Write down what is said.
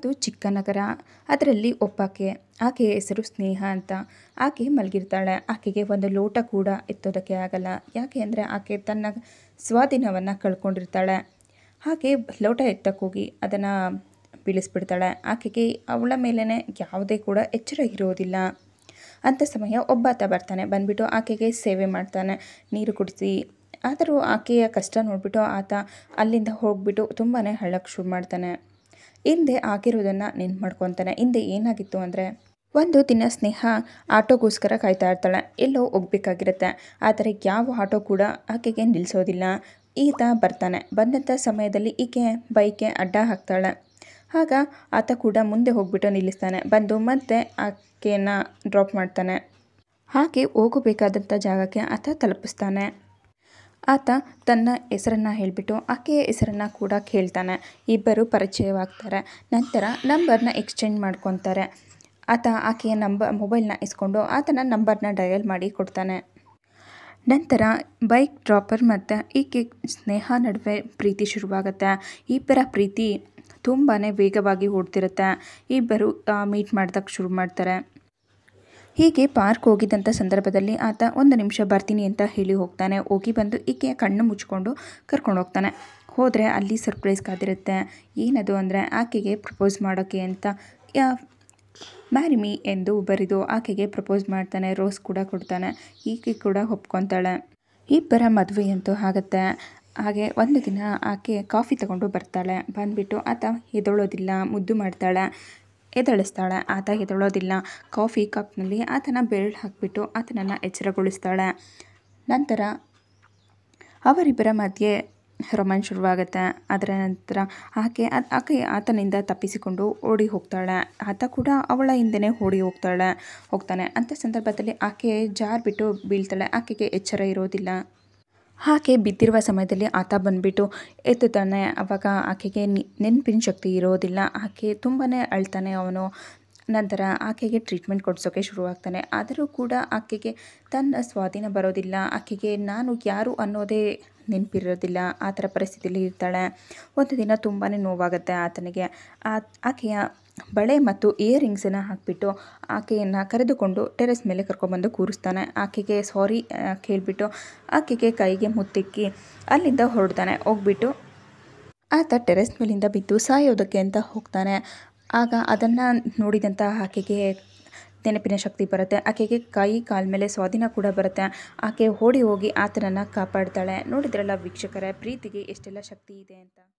ಅದು ಚಿಕ್ಕ ನಗರ ಅದರಲ್ಲಿ ಒಬ್ಬಾಕೆ ಆಕೆಯ ಹೆಸರು ಸ್ನೇಹ ಅಂತ ಆಕೆ ಮಲಗಿರ್ತಾಳೆ ಆಕೆಗೆ ಒಂದು ಲೋಟ ಕೂಡ ಎತ್ತೋದಕ್ಕೆ ಆಗಲ್ಲ ಯಾಕೆ ಅಂದರೆ ಆಕೆ ತನ್ನ ಸ್ವಾಧೀನವನ್ನು ಕಳ್ಕೊಂಡಿರ್ತಾಳೆ ಆಕೆ ಲೋಟ ಎತ್ತಕ್ಕೋಗಿ ಅದನ್ನು ಬೀಳಿಸ್ಬಿಡ್ತಾಳೆ ಆಕೆಗೆ ಅವಳ ಮೇಲೇ ಯಾವುದೇ ಕೂಡ ಎಚ್ಚರ ಇರೋದಿಲ್ಲ ಅಂಥ ಸಮಯ ಒಬ್ಬಾತ ಬರ್ತಾನೆ ಬಂದುಬಿಟ್ಟು ಆಕೆಗೆ ಸೇವೆ ಮಾಡ್ತಾನೆ ನೀರು ಕುಡಿಸಿ ಆದರೂ ಆಕೆಯ ಕಷ್ಟ ನೋಡಿಬಿಟ್ಟು ಆತ ಅಲ್ಲಿಂದ ಹೋಗಿಬಿಟ್ಟು ತುಂಬಾ ಹಳ್ಳಕ್ಕೆ ಶುರು ಮಾಡ್ತಾನೆ ಹಿಂದೆ ಆಗಿರೋದನ್ನು ನೆನ್ಪು ಮಾಡ್ಕೊತಾನೆ ಹಿಂದೆ ಏನಾಗಿತ್ತು ಅಂದರೆ ಒಂದು ದಿನ ಸ್ನೇಹ ಆಟೋಗೋಸ್ಕರ ಕಾಯ್ತಾ ಇರ್ತಾಳೆ ಎಲ್ಲೋ ಹೋಗ್ಬೇಕಾಗಿರುತ್ತೆ ಆದರೆ ಯಾವ ಆಟೋ ಕೂಡ ಆಕೆಗೆ ನಿಲ್ಲಿಸೋದಿಲ್ಲ ಈತ ಬರ್ತಾನೆ ಬಂದಂಥ ಸಮಯದಲ್ಲಿ ಈಕೆ ಬೈಕ್ಗೆ ಅಡ್ಡ ಹಾಕ್ತಾಳೆ ಆಗ ಆತ ಕೂಡ ಮುಂದೆ ಹೋಗ್ಬಿಟ್ಟು ನಿಲ್ಲಿಸ್ತಾನೆ ಬಂದು ಮತ್ತೆ ಆಕೆಯನ್ನು ಡ್ರಾಪ್ ಮಾಡ್ತಾನೆ ಹಾಗೆ ಹೋಗಬೇಕಾದಂಥ ಜಾಗಕ್ಕೆ ಆತ ತಲುಪಿಸ್ತಾನೆ ಆತ ತನ್ನ ಹೆಸರನ್ನ ಹೇಳಿಬಿಟ್ಟು ಆಕೆಯ ಹೆಸರನ್ನ ಕೂಡ ಕೇಳ್ತಾನೆ ಇಬ್ಬರು ಪರಿಚಯವಾಗ್ತಾರೆ ನಂತರ ನಂಬರ್ನ ಎಕ್ಸ್ಚೇಂಜ್ ಮಾಡ್ಕೊತಾರೆ ಆತ ಆಕೆಯ ನಂಬ ಮೊಬೈಲ್ನ ಇಸ್ಕೊಂಡು ಆತನ ನಂಬರ್ನ ಡಯಲ್ ಮಾಡಿ ಕೊಡ್ತಾನೆ ನಂತರ ಬೈಕ್ ಡ್ರಾಪರ್ ಮತ್ತು ಈಕೆ ಸ್ನೇಹ ನಡುವೆ ಪ್ರೀತಿ ಶುರುವಾಗುತ್ತೆ ಇಬ್ಬರ ಪ್ರೀತಿ ತುಂಬಾ ವೇಗವಾಗಿ ಓಡ್ತಿರುತ್ತೆ ಇಬ್ಬರು ಮೀಟ್ ಮಾಡ್ದಕ್ಕೆ ಶುರು ಮಾಡ್ತಾರೆ ಹೀಗೆ ಪಾರ್ಕ್ ಹೋಗಿದ್ದಂಥ ಸಂದರ್ಭದಲ್ಲಿ ಆತ ಒಂದು ನಿಮಿಷ ಬರ್ತೀನಿ ಅಂತ ಹೇಳಿ ಹೋಗ್ತಾನೆ ಹೋಗಿ ಬಂದು ಈಕೆಯ ಕಣ್ಣು ಮುಚ್ಕೊಂಡು ಕರ್ಕೊಂಡು ಹೋಗ್ತಾನೆ ಹೋದರೆ ಅಲ್ಲಿ ಸರ್ಪ್ರೈಸ್ ಕಾದಿರುತ್ತೆ ಏನದು ಅಂದರೆ ಆಕೆಗೆ ಪ್ರಪೋಸ್ ಮಾಡೋಕ್ಕೆ ಅಂತ ಮ್ಯಾರಿಮಿ ಎಂದು ಬರಿದು ಆಕೆಗೆ ಪ್ರಪೋಸ್ ಮಾಡ್ತಾನೆ ರೋಸ್ ಕೂಡ ಕೊಡ್ತಾನೆ ಈಕೆ ಕೂಡ ಒಪ್ಕೊತಾಳೆ ಇಬ್ಬರ ಮದುವೆ ಅಂತೂ ಆಗುತ್ತೆ ಹಾಗೆ ಒಂದು ದಿನ ಆಕೆ ಕಾಫಿ ತಗೊಂಡು ಬರ್ತಾಳೆ ಬಂದುಬಿಟ್ಟು ಆತ ಎದೊಳೋದಿಲ್ಲ ಮುದ್ದು ಮಾಡ್ತಾಳೆ ಎದಳಿಸ್ತಾಳೆ ಆತ ಎದಳೋದಿಲ್ಲ ಕಾಫಿ ಕಪ್ನಲ್ಲಿ ಆತನ ಬೆರಳು ಹಾಕಿಬಿಟ್ಟು ಆತನನ್ನು ಎಚ್ಚರಗೊಳಿಸ್ತಾಳೆ ನಂತರ ಅವರಿಬ್ಬರ ಮಧ್ಯೆ ರೊಮ್ಯಾನ್ ಶುರುವಾಗುತ್ತೆ ಅದರ ನಂತರ ಆಕೆ ಆಕೆ ಆತನಿಂದ ತಪ್ಪಿಸಿಕೊಂಡು ಓಡಿ ಹೋಗ್ತಾಳೆ ಆತ ಕೂಡ ಅವಳ ಹಿಂದೆ ಓಡಿ ಹೋಗ್ತಾಳೆ ಹೋಗ್ತಾನೆ ಅಂಥ ಸಂದರ್ಭದಲ್ಲಿ ಆಕೆ ಬಿಟ್ಟು ಬೀಳ್ತಾಳೆ ಆಕೆಗೆ ಎಚ್ಚರ ಇರೋದಿಲ್ಲ ಆಕೆ ಬಿದ್ದಿರುವ ಸಮಯದಲ್ಲಿ ಆತ ಬಂದುಬಿಟ್ಟು ಎತ್ತುತ್ತಾನೆ ಆವಾಗ ಆಕೆಗೆ ನೆನ್ಪಿನ ಶಕ್ತಿ ಇರೋದಿಲ್ಲ ಆಕೆ ತುಂಬಾ ಅಳ್ತಾನೆ ಅವನು ನಂತರ ಆಕೆಗೆ ಟ್ರೀಟ್ಮೆಂಟ್ ಕೊಡಿಸೋಕೆ ಶುರುವಾಗ್ತಾನೆ ಆದರೂ ಕೂಡ ಆಕೆಗೆ ತನ್ನ ಸ್ವಾಧೀನ ಬರೋದಿಲ್ಲ ಆಕೆಗೆ ನಾನು ಯಾರು ಅನ್ನೋದೇ ನೆನಪಿರೋದಿಲ್ಲ ಆ ಥರ ಪರಿಸ್ಥಿತಿಯಲ್ಲಿ ಇರ್ತಾಳೆ ಒಂದು ದಿನ ತುಂಬಾ ನೋವಾಗುತ್ತೆ ಆತನಿಗೆ ಆಕೆಯ ಬಳೆ ಮತ್ತು ಇಯರಿಂಗ್ಸನ್ನು ಹಾಕಿಬಿಟ್ಟು ಆಕೆಯನ್ನು ಕರೆದುಕೊಂಡು ಟೆರೆಸ್ ಮೇಲೆ ಕರ್ಕೊಂಬಂದು ಕೂರಿಸ್ತಾನೆ ಆಕೆಗೆ ಸಾರಿ ಕೇಳಿಬಿಟ್ಟು ಆಕೆಗೆ ಕೈಗೆ ಮುತ್ತಿಕ್ಕಿ ಅಲ್ಲಿಂದ ಹೊರಡ್ತಾನೆ ಹೋಗ್ಬಿಟ್ಟು ಆತ ಟೆರೆಸ್ ಮೇಲಿಂದ ಬಿದ್ದು ಸಾಯೋದಕ್ಕೆ ಅಂತ ಹೋಗ್ತಾನೆ ಆಗ ಅದನ್ನು ನೋಡಿದಂಥ ಆಕೆಗೆ ನೆನಪಿನ ಶಕ್ತಿ ಬರುತ್ತೆ ಆಕೆಗೆ ಕೈ ಕಾಲ ಮೇಲೆ ಸ್ವಾಧೀನ ಕೂಡ ಬರುತ್ತೆ ಆಕೆ ಓಡಿ ಹೋಗಿ ಆತನನ್ನು ಕಾಪಾಡ್ತಾಳೆ ನೋಡಿದ್ರಲ್ಲ ವೀಕ್ಷಕರೇ ಪ್ರೀತಿಗೆ ಎಷ್ಟೆಲ್ಲ ಶಕ್ತಿ ಇದೆ ಅಂತ